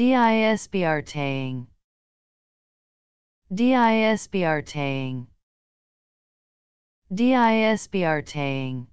DISBRTang DISBRTang DISBRTang